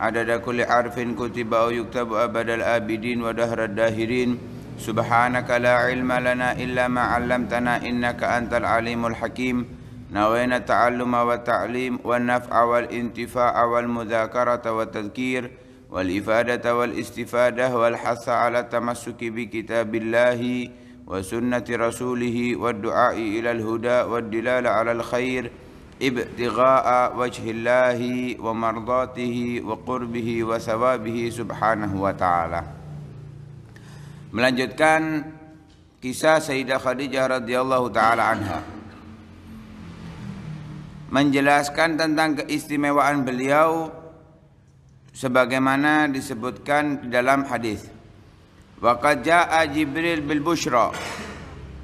عدد كل حرف كتب أو يكتب أبد الآبدين ودهر الداهرين سبحانك لا علم لنا إلا ما علمتنا إنك أنت العليم الحكيم نوينا التعلم والتعليم والنفع والانتفاع والمذاكرة والتذكير والإفادة والاستفادة والحث على التمسك بكتاب الله وسنة رسوله والدعاء إلى الهدى والدلال على الخير ابتغاء wajhillahi wa ومرضاته wa وثوابه wa وتعالى subhanahu wa ta'ala melanjutkan kisah Sayyidah Khadijah radhiyallahu taala anha menjelaskan tentang keistimewaan beliau sebagaimana disebutkan di dalam hadis waqad jaa jibril bil busyra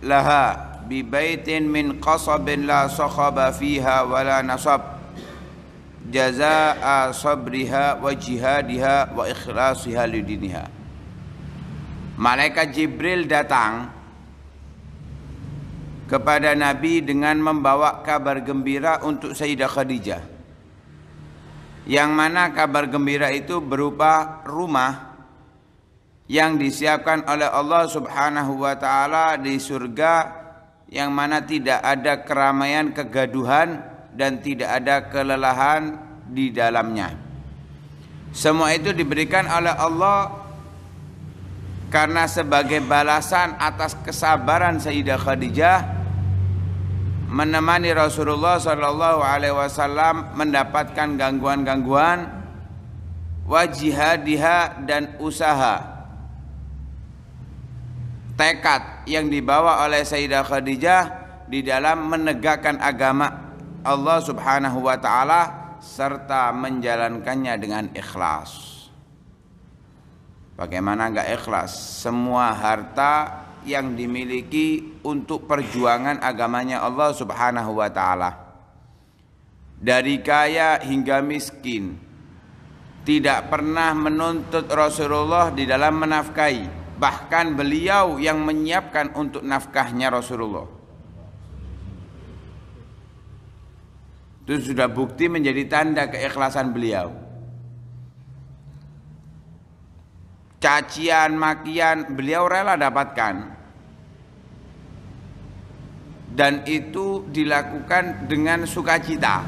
laha bibaitin min qasabin la sakhaba fiha wa la nasab jazaa sabriha wa jihadiha wa ikhlasiha lidiniha Malaikat Jibril datang kepada Nabi dengan membawa kabar gembira untuk Sayyidah Khadijah yang mana kabar gembira itu berupa rumah yang disiapkan oleh Allah Subhanahu wa taala di surga yang mana tidak ada keramaian, kegaduhan dan tidak ada kelelahan di dalamnya. Semua itu diberikan oleh Allah karena sebagai balasan atas kesabaran Sayyidah Khadijah menemani Rasulullah Shallallahu Alaihi Wasallam mendapatkan gangguan-gangguan wajihadiha dan usaha tekad yang dibawa oleh Sayyidah Khadijah di dalam menegakkan agama Allah Subhanahu wa taala serta menjalankannya dengan ikhlas. Bagaimana enggak ikhlas? Semua harta yang dimiliki untuk perjuangan agamanya Allah Subhanahu wa taala. Dari kaya hingga miskin tidak pernah menuntut Rasulullah di dalam menafkahi bahkan beliau yang menyiapkan untuk nafkahnya Rasulullah. Itu sudah bukti menjadi tanda keikhlasan beliau. Cacian, makian beliau rela dapatkan. Dan itu dilakukan dengan sukacita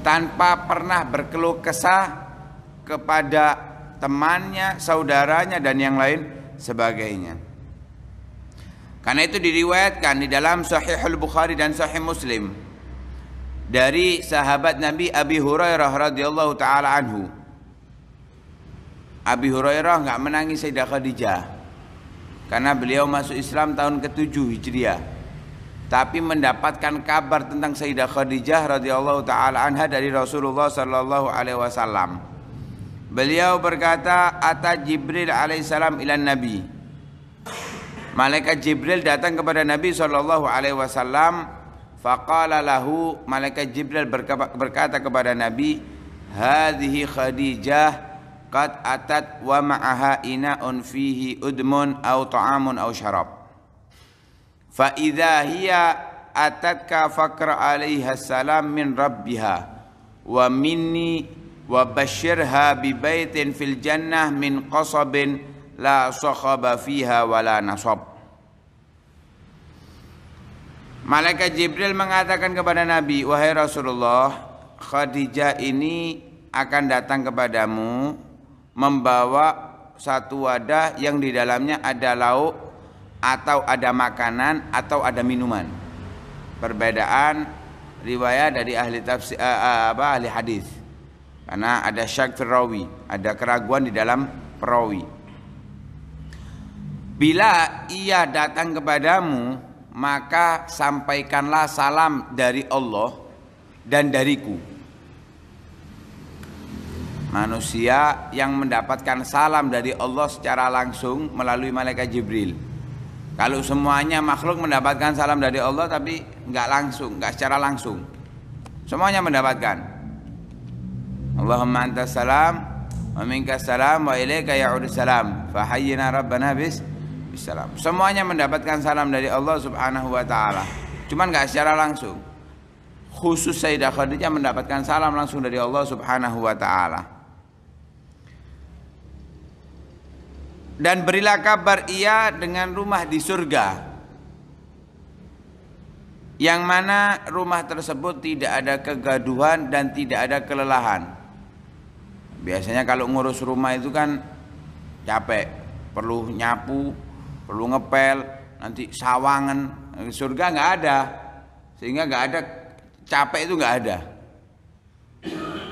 tanpa pernah berkeluh kesah kepada temannya, saudaranya dan yang lain sebagainya. Karena itu diriwayatkan di dalam Sahih Al-Bukhari dan Sahih Muslim dari sahabat Nabi Abi Hurairah radhiyallahu taala anhu. Abi Hurairah nggak menangis Sayyidah Khadijah karena beliau masuk Islam tahun ke-7 Hijriah. Tapi mendapatkan kabar tentang Sayyidah Khadijah radhiyallahu taala anha dari Rasulullah sallallahu alaihi wasallam. Beliau berkata atas Jibril alaihissalam ilan Nabi. Malaikat Jibril datang kepada Nabi saw. Fakala lahu malaikat Jibril berkata kepada Nabi, hadhi Khadijah kat atat wa ma'aha inaun fihi udmun au ta'amun au syarab. Fa idza hiya atatka fakra alaiha salam min rabbiha wa minni wa basyirha bi baitin fil jannah min qasabin la sakhaba fiha wa la nasab Malaikat Jibril mengatakan kepada Nabi, "Wahai Rasulullah, Khadijah ini akan datang kepadamu membawa satu wadah yang di dalamnya ada lauk atau ada makanan atau ada minuman." Perbedaan riwayat dari ahli tafsir uh, apa ahli hadis. Karena ada syak rawi, ada keraguan di dalam perawi. Bila ia datang kepadamu, maka sampaikanlah salam dari Allah dan dariku. Manusia yang mendapatkan salam dari Allah secara langsung melalui malaikat Jibril. Kalau semuanya makhluk mendapatkan salam dari Allah tapi nggak langsung, nggak secara langsung, semuanya mendapatkan wa minka salam wa ilaika ya'ud Salam, fa hayyina rabbana bis salam. semuanya mendapatkan salam dari Allah subhanahu wa ta'ala cuman nggak secara langsung khusus Sayyidah Khadijah mendapatkan salam langsung dari Allah subhanahu wa ta'ala dan berilah kabar ia dengan rumah di surga yang mana rumah tersebut tidak ada kegaduhan dan tidak ada kelelahan biasanya kalau ngurus rumah itu kan capek perlu nyapu perlu ngepel nanti sawangan surga nggak ada sehingga nggak ada capek itu nggak ada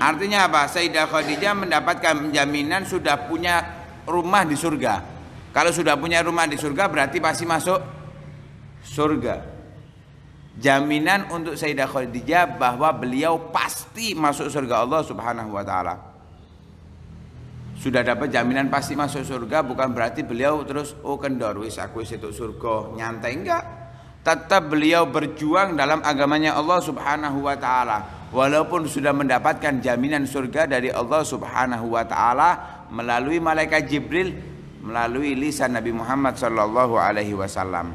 artinya apa Sayyidah Khadijah mendapatkan jaminan sudah punya rumah di surga kalau sudah punya rumah di surga berarti pasti masuk surga jaminan untuk Sayyidah Khadijah bahwa beliau pasti masuk surga Allah Subhanahu wa taala sudah dapat jaminan pasti masuk surga bukan berarti beliau terus oh kendor wis aku itu surga nyantai enggak tetap beliau berjuang dalam agamanya Allah Subhanahu wa taala walaupun sudah mendapatkan jaminan surga dari Allah Subhanahu wa taala melalui malaikat Jibril melalui lisan Nabi Muhammad sallallahu alaihi wasallam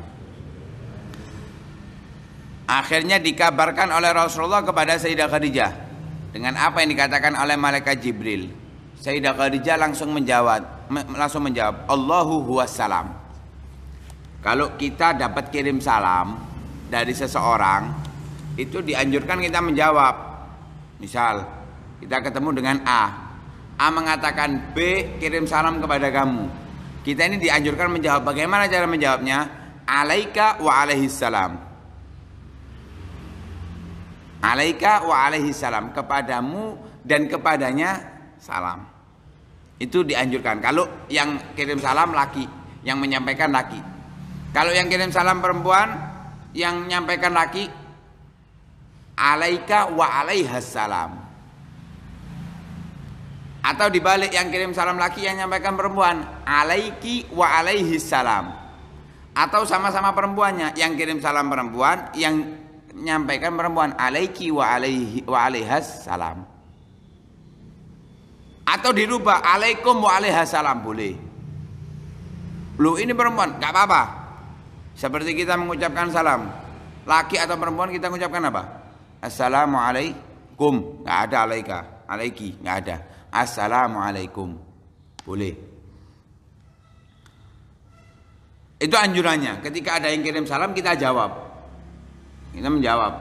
akhirnya dikabarkan oleh Rasulullah kepada Sayyidah Khadijah dengan apa yang dikatakan oleh malaikat Jibril Sayyidah Khadijah langsung menjawab, langsung menjawab, Allahu huwa salam. Kalau kita dapat kirim salam dari seseorang, itu dianjurkan kita menjawab. Misal, kita ketemu dengan A. A mengatakan B kirim salam kepada kamu. Kita ini dianjurkan menjawab. Bagaimana cara menjawabnya? Alaika wa salam. Alaika wa alaihi salam kepadamu dan kepadanya salam. Itu dianjurkan. Kalau yang kirim salam laki, yang menyampaikan laki. Kalau yang kirim salam perempuan, yang menyampaikan laki, alaika wa alaihas salam. Atau dibalik yang kirim salam laki yang menyampaikan perempuan, alaiki wa alaihi salam. Atau sama-sama perempuannya, yang kirim salam perempuan, yang menyampaikan perempuan, alaiki wa alaihi wa alaihas salam. Atau dirubah alaikum wa salam boleh. Lu ini perempuan, nggak apa-apa. Seperti kita mengucapkan salam. Laki atau perempuan kita mengucapkan apa? Assalamualaikum. Nggak ada alaika, alaiki, nggak ada. Assalamualaikum. Boleh. Itu anjurannya. Ketika ada yang kirim salam kita jawab. Kita menjawab.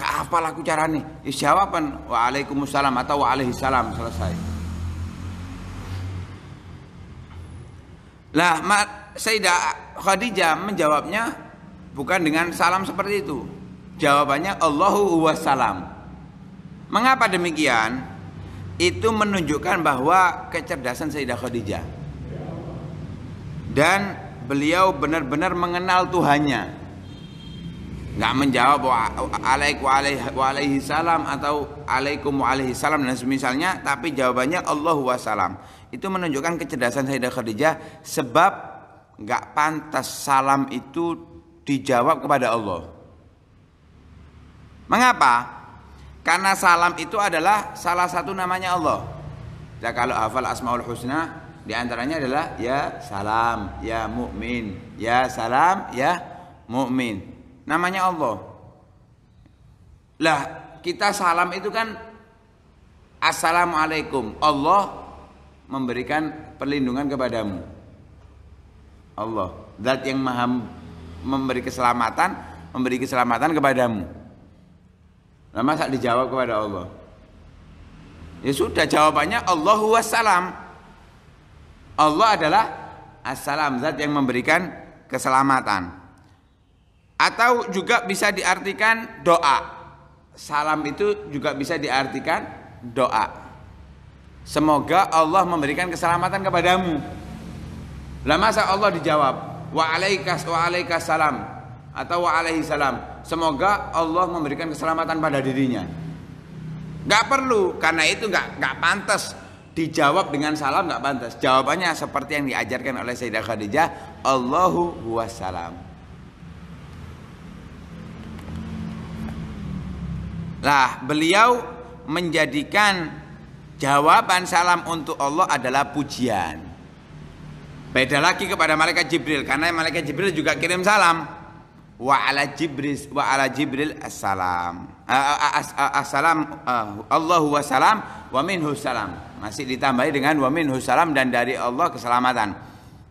Kapal aku nih? Eh, Is jawaban waalaikumsalam atau waalaikumsalam selesai. Lah Sayyidah Khadijah menjawabnya bukan dengan salam seperti itu. Jawabannya Allahu wassalam. Mengapa demikian? Itu menunjukkan bahwa kecerdasan Sayyidah Khadijah. Dan beliau benar-benar mengenal Tuhannya nggak menjawab alaikum wa alaihi, salam atau alaikum wa alaihi salam dan semisalnya tapi jawabannya Allah wa salam itu menunjukkan kecerdasan Sayyidah Khadijah sebab nggak pantas salam itu dijawab kepada Allah mengapa karena salam itu adalah salah satu namanya Allah ya kalau hafal asmaul husna diantaranya adalah ya salam ya mukmin ya salam ya mukmin namanya Allah lah kita salam itu kan assalamualaikum Allah memberikan perlindungan kepadamu Allah zat yang maha memberi keselamatan memberi keselamatan kepadamu nah masa dijawab kepada Allah ya sudah jawabannya Allahu wassalam Allah adalah assalam zat yang memberikan keselamatan atau juga bisa diartikan doa. Salam itu juga bisa diartikan doa. Semoga Allah memberikan keselamatan kepadamu. Lah masa Allah dijawab, wa alaikas wa alaikas salam atau wa alaihi salam. Semoga Allah memberikan keselamatan pada dirinya. Gak perlu, karena itu gak, gak pantas dijawab dengan salam gak pantas. Jawabannya seperti yang diajarkan oleh Sayyidah Khadijah, Allahu wassalam salam. Lah, beliau menjadikan jawaban salam untuk Allah adalah pujian. Beda lagi kepada malaikat Jibril karena malaikat Jibril juga kirim salam. Wa ala Jibril wa ala Jibril assalam. Assalam Allahu wassalam wa minhu salam. Masih ditambahi dengan wa minhu salam dan dari Allah keselamatan.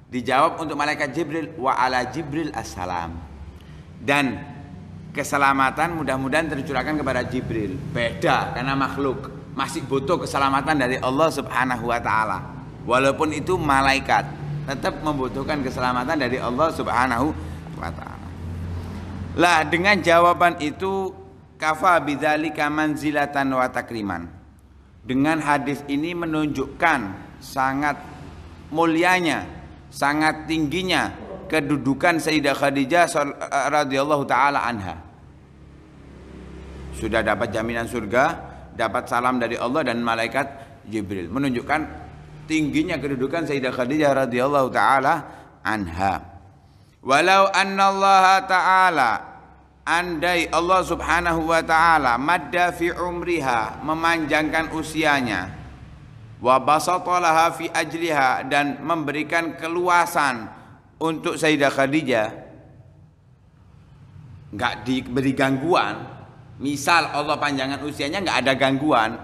Dijawab untuk malaikat Jibril wa ala Jibril assalam. Dan keselamatan mudah-mudahan tercurahkan kepada Jibril. Beda karena makhluk masih butuh keselamatan dari Allah Subhanahu wa taala. Walaupun itu malaikat, tetap membutuhkan keselamatan dari Allah Subhanahu wa taala. Lah dengan jawaban itu kafa bidzalika manzilatan wa takriman. Dengan hadis ini menunjukkan sangat mulianya, sangat tingginya kedudukan Sayyidah Khadijah eh, radhiyallahu taala anha sudah dapat jaminan surga, dapat salam dari Allah dan malaikat Jibril. Menunjukkan tingginya kedudukan Sayyidah Khadijah radhiyallahu taala anha. Walau anna Allah taala andai Allah Subhanahu wa taala madda fi umriha memanjangkan usianya wa basatalaha fi ajliha dan memberikan keluasan untuk Sayyidah Khadijah nggak diberi gangguan Misal Allah panjangan usianya nggak ada gangguan.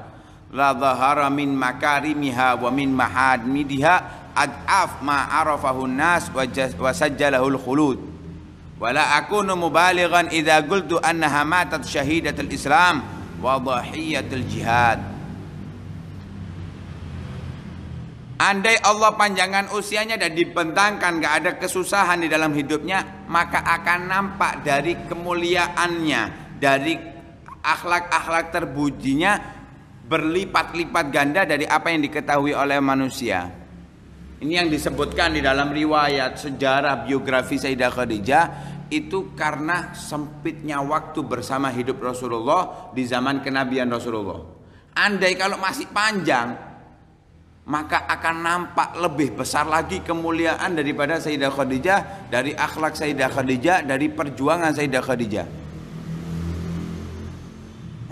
La zahara min makarimiha wa min mahadmidiha ad'af ma arafahu nas wa sajjalahul khulud. Wala akunu mubalighan idza qultu annaha matat syahidatul Islam wa dhahiyatul jihad. Andai Allah panjangan usianya dan dibentangkan gak ada kesusahan di dalam hidupnya, maka akan nampak dari kemuliaannya, dari akhlak-akhlak terpujinya berlipat-lipat ganda dari apa yang diketahui oleh manusia. Ini yang disebutkan di dalam riwayat sejarah biografi Sayyidah Khadijah itu karena sempitnya waktu bersama hidup Rasulullah di zaman kenabian Rasulullah. Andai kalau masih panjang maka akan nampak lebih besar lagi kemuliaan daripada Sayyidah Khadijah dari akhlak Sayyidah Khadijah dari perjuangan Sayyidah Khadijah.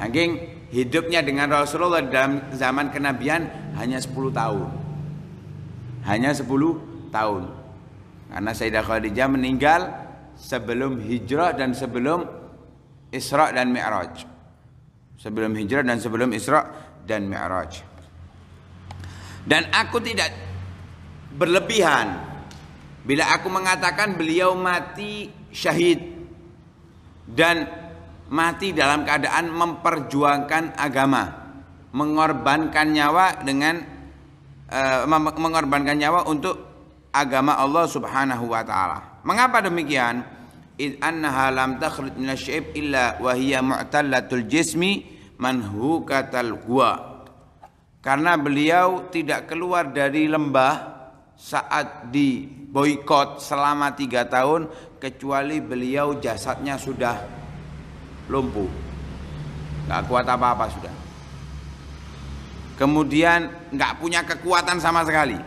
Saking hidupnya dengan Rasulullah dalam zaman kenabian hanya 10 tahun. Hanya 10 tahun. Karena Sayyidah Khadijah meninggal sebelum hijrah dan sebelum Isra dan Mi'raj. Sebelum hijrah dan sebelum Isra dan Mi'raj. Dan aku tidak berlebihan bila aku mengatakan beliau mati syahid dan mati dalam keadaan memperjuangkan agama, mengorbankan nyawa dengan e, mengorbankan nyawa untuk agama Allah Subhanahu wa taala. Mengapa demikian? Id annaha lam takhruj asy'ib illa wa hiya mu'tallatul jismi manhukatal gua. Karena beliau tidak keluar dari lembah saat di boykot selama tiga tahun kecuali beliau jasadnya sudah lumpuh. Nggak kuat apa-apa sudah. Kemudian nggak punya kekuatan sama sekali.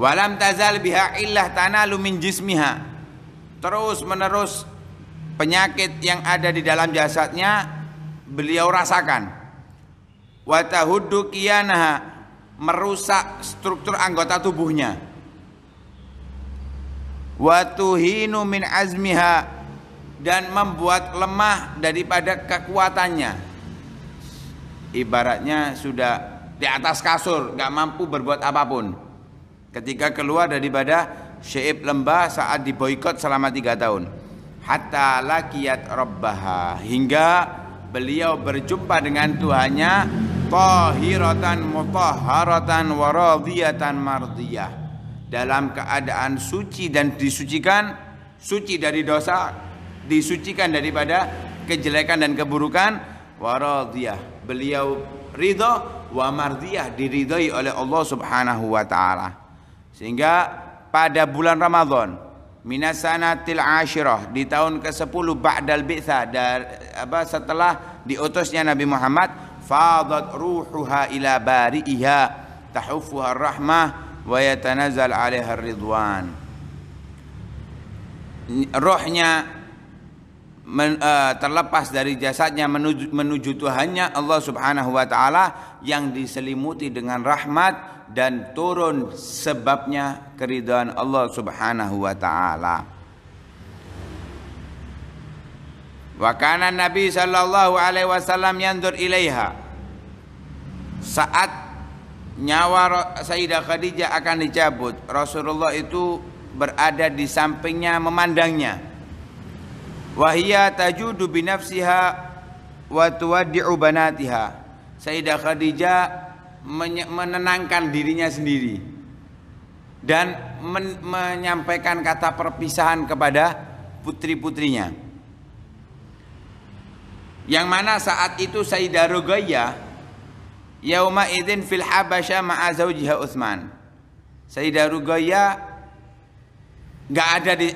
Walam tazal biha illah tanah lumin jismiha. Terus menerus penyakit yang ada di dalam jasadnya beliau rasakan. Watahuddu kiyanaha merusak struktur anggota tubuhnya. Watuhinu min azmiha dan membuat lemah daripada kekuatannya. Ibaratnya sudah di atas kasur, nggak mampu berbuat apapun. Ketika keluar daripada Syaib lembah saat diboikot selama tiga tahun. Hatta lakiyat rabbaha hingga beliau berjumpa dengan Tuhannya tahiratan mutahharatan waradiyatan mardiyah dalam keadaan suci dan disucikan suci dari dosa disucikan daripada kejelekan dan keburukan waradiyah beliau ridho wa mardiyah diridhoi oleh Allah Subhanahu wa taala sehingga pada bulan Ramadan minasanatil ashirah di tahun ke-10 ba'dal bi'tsa apa setelah diutusnya Nabi Muhammad fadat ruhuha ila bari'iha tahuffuha rahmah wa yatanazal 'alaiha ridwan rohnya men, uh, terlepas dari jasadnya menuju, menuju Tuhannya Allah Subhanahu wa taala yang diselimuti dengan rahmat dan turun sebabnya keridhaan Allah Subhanahu wa taala. Wa kana Nabi sallallahu alaihi wasallam yanzur ilaiha. Saat nyawa Sayyidah Khadijah akan dicabut, Rasulullah itu berada di sampingnya memandangnya. Wahia tajudu binafsiha wa tuwaddi'u banatiha. Sayyidah Khadijah menenangkan dirinya sendiri dan men menyampaikan kata perpisahan kepada putri-putrinya. Yang mana saat itu Sayyidah Rugayyah yauma idzin fil habasha ma'a zaujiha Utsman. Sayyidah Rugayyah nggak ada di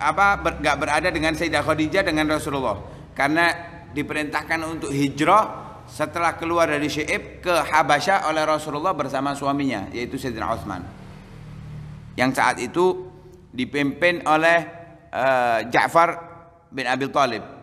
apa ber, gak berada dengan Sayyidah Khadijah dengan Rasulullah karena diperintahkan untuk hijrah setelah keluar dari Syaib ke Habasyah oleh Rasulullah bersama suaminya yaitu Sayyidina Utsman yang saat itu dipimpin oleh uh, Ja'far bin Abi Thalib